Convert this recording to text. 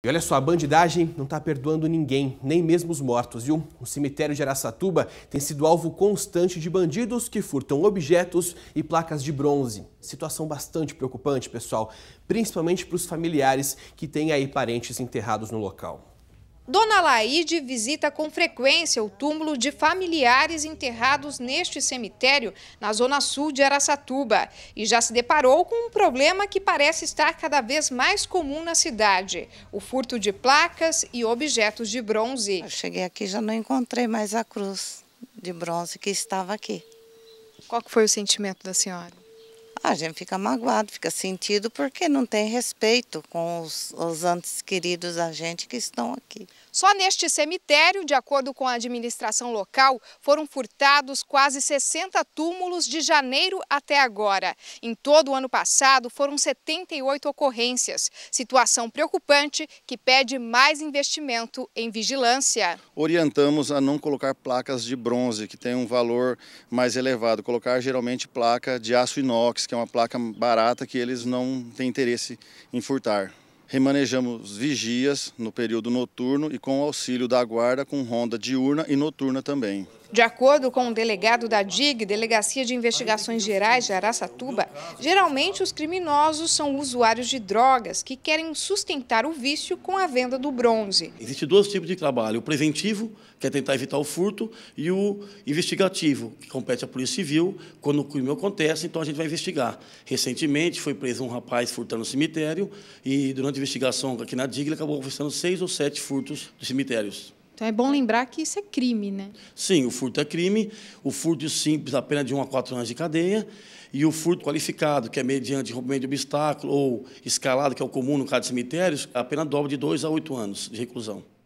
E olha só, a bandidagem não está perdoando ninguém, nem mesmo os mortos, viu? O cemitério de Araçatuba tem sido alvo constante de bandidos que furtam objetos e placas de bronze. Situação bastante preocupante, pessoal, principalmente para os familiares que têm aí parentes enterrados no local. Dona Laide visita com frequência o túmulo de familiares enterrados neste cemitério, na zona sul de Araçatuba, e já se deparou com um problema que parece estar cada vez mais comum na cidade: o furto de placas e objetos de bronze. Eu cheguei aqui já não encontrei mais a cruz de bronze que estava aqui. Qual que foi o sentimento da senhora? a gente fica magoado, fica sentido, porque não tem respeito com os, os antes queridos da gente que estão aqui. Só neste cemitério, de acordo com a administração local, foram furtados quase 60 túmulos de janeiro até agora. Em todo o ano passado, foram 78 ocorrências. Situação preocupante que pede mais investimento em vigilância. Orientamos a não colocar placas de bronze, que tem um valor mais elevado. Colocar geralmente placa de aço inox, que é uma placa barata que eles não têm interesse em furtar. Remanejamos vigias no período noturno e com auxílio da guarda com ronda diurna e noturna também. De acordo com o um delegado da DIG, Delegacia de Investigações Gerais de Araçatuba, geralmente os criminosos são usuários de drogas que querem sustentar o vício com a venda do bronze. Existem dois tipos de trabalho, o preventivo, que é tentar evitar o furto, e o investigativo, que compete à Polícia Civil. Quando o crime acontece, então a gente vai investigar. Recentemente foi preso um rapaz furtando o cemitério e durante a investigação aqui na DIG ele acabou confessando seis ou sete furtos de cemitérios. Então é bom lembrar que isso é crime, né? Sim, o furto é crime. O furto simples, a pena de 1 a 4 anos de cadeia. E o furto qualificado, que é mediante rompimento de obstáculo ou escalado, que é o comum no caso de cemitérios, é a pena dobra de 2 a 8 anos de reclusão.